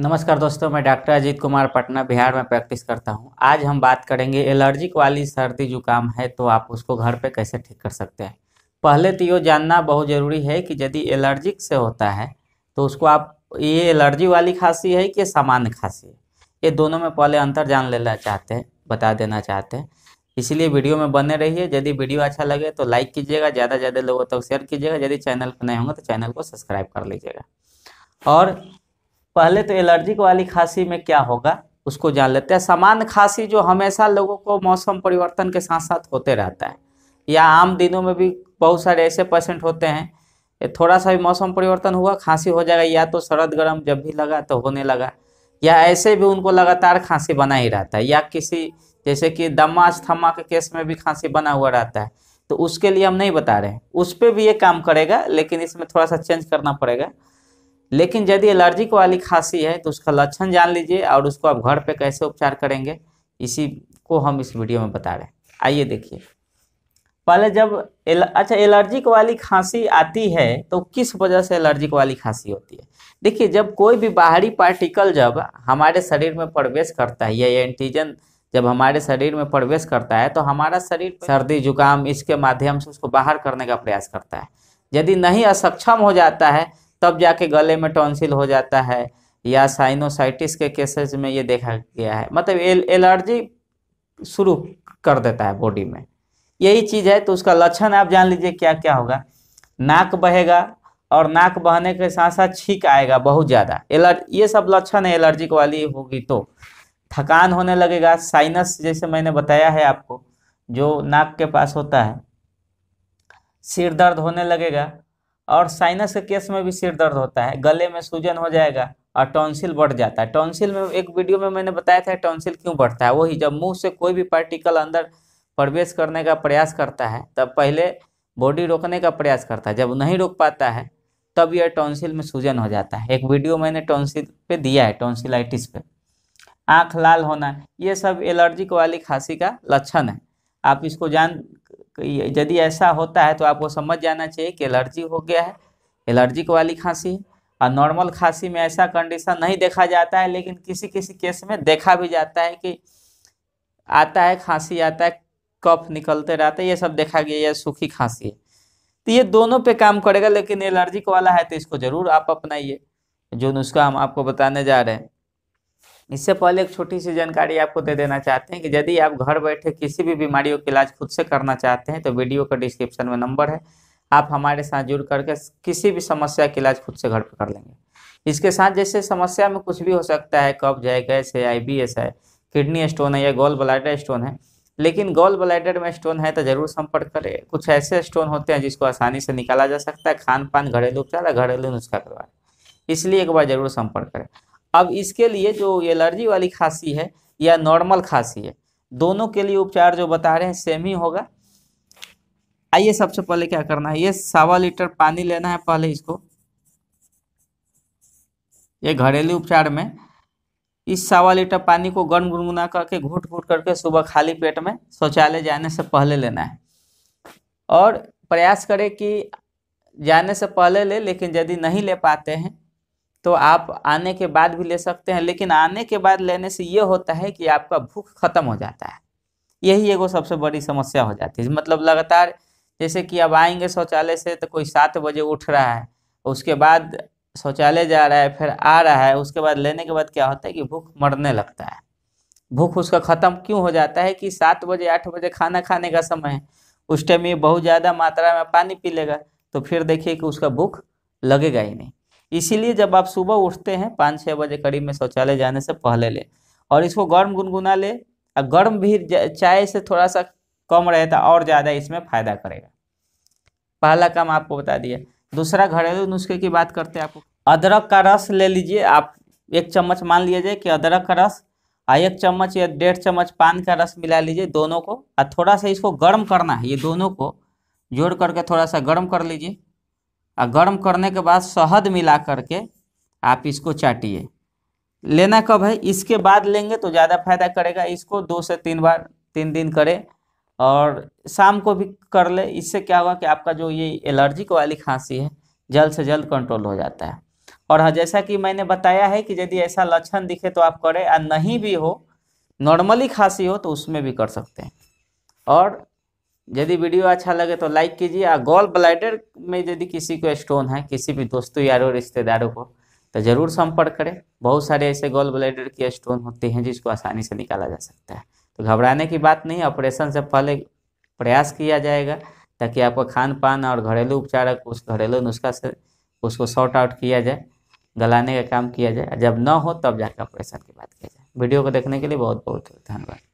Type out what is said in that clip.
नमस्कार दोस्तों मैं डॉक्टर अजीत कुमार पटना बिहार में प्रैक्टिस करता हूं आज हम बात करेंगे एलर्जिक वाली सर्दी जुकाम है तो आप उसको घर पे कैसे ठीक कर सकते हैं पहले तो ये जानना बहुत ज़रूरी है कि यदि एलर्जिक से होता है तो उसको आप ये एलर्जी वाली खांसी है कि सामान्य खांसी है ये दोनों में पहले अंतर जान लेना चाहते हैं बता देना चाहते हैं इसलिए वीडियो में बने रहिए यदि वीडियो अच्छा लगे तो लाइक कीजिएगा ज़्यादा से ज़्यादा लोगों तक शेयर कीजिएगा यदि चैनल पर नए होंगे तो चैनल को सब्सक्राइब कर लीजिएगा और पहले तो एलर्जिक वाली खांसी में क्या होगा उसको जान लेते हैं सामान्य खांसी जो हमेशा लोगों को मौसम परिवर्तन के साथ साथ होते रहता है या आम दिनों में भी बहुत सारे ऐसे पेशेंट होते हैं थोड़ा सा भी मौसम परिवर्तन हुआ खांसी हो जाएगा या तो शरद गर्म जब भी लगा तो होने लगा या ऐसे भी उनको लगातार खांसी बना ही रहता है या किसी जैसे कि दमा अस्थमा के केस में भी खांसी बना हुआ रहता है तो उसके लिए हम नहीं बता रहे हैं उस पर भी ये काम करेगा लेकिन इसमें थोड़ा सा चेंज करना पड़ेगा लेकिन यदि एलर्जिक वाली खांसी है तो उसका लक्षण जान लीजिए और उसको आप घर पे कैसे उपचार करेंगे इसी को हम इस वीडियो में बता रहे हैं आइए देखिए पहले जब एल, अच्छा एलर्जिक वाली खांसी आती है तो किस वजह से एलर्जिक वाली खांसी होती है देखिए जब कोई भी बाहरी पार्टिकल जब हमारे शरीर में प्रवेश करता है या एंटीजन जब हमारे शरीर में प्रवेश करता है तो हमारा शरीर सर्दी जुकाम इसके माध्यम से उसको बाहर करने का प्रयास करता है यदि नहीं असक्षम हो जाता है तब जाके गले में टॉन्सिल हो जाता है या साइनोसाइटिस के केसेस में ये देखा गया है मतलब एल एलर्जी शुरू कर देता है बॉडी में यही चीज़ है तो उसका लक्षण आप जान लीजिए क्या क्या होगा नाक बहेगा और नाक बहने के साथ साथ छींक आएगा बहुत ज़्यादा एलर्ज ये सब लक्षण है एलर्जिक वाली होगी तो थकान होने लगेगा साइनस जैसे मैंने बताया है आपको जो नाक के पास होता है सिर दर्द होने लगेगा और साइनस के केस में भी सिर दर्द होता है गले में सूजन हो जाएगा और टॉन्सिल बढ़ जाता है टॉन्सिल में एक वीडियो में मैंने बताया था टॉन्सिल क्यों बढ़ता है वही जब मुंह से कोई भी पार्टिकल अंदर प्रवेश करने का प्रयास करता है तब पहले बॉडी रोकने का प्रयास करता है जब नहीं रोक पाता है तब यह टॉन्सिल में सूजन हो जाता है एक वीडियो मैंने टॉन्सिल पर दिया है टॉन्सिलाइटिस पे आँख लाल होना ये सब एलर्जिक वाली खांसी का लक्षण है आप इसको जान यदि ऐसा होता है तो आपको समझ जाना चाहिए कि एलर्जी हो गया है एलर्जिक वाली खांसी और नॉर्मल खांसी में ऐसा कंडीशन नहीं देखा जाता है लेकिन किसी किसी केस में देखा भी जाता है कि आता है खांसी आता है कफ निकलते रहते हैं ये सब देखा गया है सूखी खांसी है तो ये दोनों पे काम करेगा लेकिन एलर्जिक वाला है तो इसको ज़रूर आप अपनाइए जो नुस्खा हम आपको बताने जा रहे हैं इससे पहले एक छोटी सी जानकारी आपको दे देना चाहते हैं कि यदि आप घर बैठे किसी भी बीमारियों का इलाज खुद से करना चाहते हैं तो वीडियो का डिस्क्रिप्शन में नंबर है आप हमारे साथ जुड़ करके किसी भी समस्या का इलाज खुद से घर पर कर लेंगे इसके साथ जैसे समस्या में कुछ भी हो सकता है कब्ज है गैस है आई है किडनी स्टोन है या गोल ब्लाइडर स्टोन है लेकिन गोल ब्लाइडर में स्टोन है तो जरूर संपर्क करें कुछ ऐसे स्टोन होते हैं जिसको आसानी से निकाला जा सकता है खान पान घरेलू उपचार या घरेलू नुस्खा करवाए इसलिए एक बार जरूर संपर्क करें अब इसके लिए जो एलर्जी वाली खांसी है या नॉर्मल खांसी है दोनों के लिए उपचार जो बता रहे हैं सेम ही होगा आइए सबसे पहले क्या करना है ये सवा लीटर पानी लेना है पहले इसको ये घरेलू उपचार में इस सवा लीटर पानी को गर्म गुनगुना करके घूट घूट करके सुबह खाली पेट में शौचालय जाने से पहले लेना है और प्रयास करें कि जाने से पहले ले लेकिन यदि नहीं ले पाते हैं तो आप आने के बाद भी ले सकते हैं लेकिन आने के बाद लेने से ये होता है कि आपका भूख ख़त्म हो जाता है यही एगो सबसे बड़ी समस्या हो जाती है मतलब लगातार जैसे कि अब आएंगे शौचालय से तो कोई सात बजे उठ रहा है उसके बाद शौचालय जा रहा है फिर आ रहा है उसके बाद लेने के बाद क्या होता है कि भूख मरने लगता है भूख उसका ख़त्म क्यों हो जाता है कि सात बजे आठ बजे खाना खाने का समय है उस टाइम ये बहुत ज़्यादा मात्रा में पानी पी लेगा तो फिर देखिए कि उसका भूख लगेगा ही नहीं इसीलिए जब आप सुबह उठते हैं पाँच छः बजे करीब में शौचालय जाने से पहले ले और इसको गर्म गुनगुना ले और गर्म भी चाय से थोड़ा सा कम रहता और ज़्यादा इसमें फायदा करेगा पहला काम आपको बता दिया दूसरा घरेलू नुस्खे की बात करते हैं आपको अदरक का रस ले लीजिए आप एक चम्मच मान लीजिए कि अदरक का रस और एक चम्मच या डेढ़ चम्मच पान का रस मिला लीजिए दोनों को और थोड़ा सा इसको गर्म करना है ये दोनों को जोड़ करके थोड़ा सा गर्म कर लीजिए और गर्म करने के बाद शहद मिला करके आप इसको चाटिए लेना कब है इसके बाद लेंगे तो ज़्यादा फायदा करेगा इसको दो से तीन बार तीन दिन करें और शाम को भी कर ले इससे क्या होगा कि आपका जो ये एलर्जिक वाली खांसी है जल्द से जल्द कंट्रोल हो जाता है और हाँ, जैसा कि मैंने बताया है कि यदि ऐसा लक्षण दिखे तो आप करें और नहीं भी हो नॉर्मली खांसी हो तो उसमें भी कर सकते हैं और यदि वीडियो अच्छा लगे तो लाइक कीजिए और गोल ब्लाइडर में यदि किसी को स्टोन है किसी भी दोस्तों यारों रिश्तेदारों को तो ज़रूर संपर्क करें बहुत सारे ऐसे गोल ब्लाइडर के स्टोन होते हैं जिसको आसानी से निकाला जा सकता है तो घबराने की बात नहीं ऑपरेशन से पहले प्रयास किया जाएगा ताकि आपका खान पान और घरेलू उपचार उस घरेलू नुस्खा से उसको शॉर्ट आउट किया जाए गलाने का काम किया जाए जब न हो तब जाकर ऑपरेशन की बात किया जाए वीडियो को देखने के लिए बहुत बहुत धन्यवाद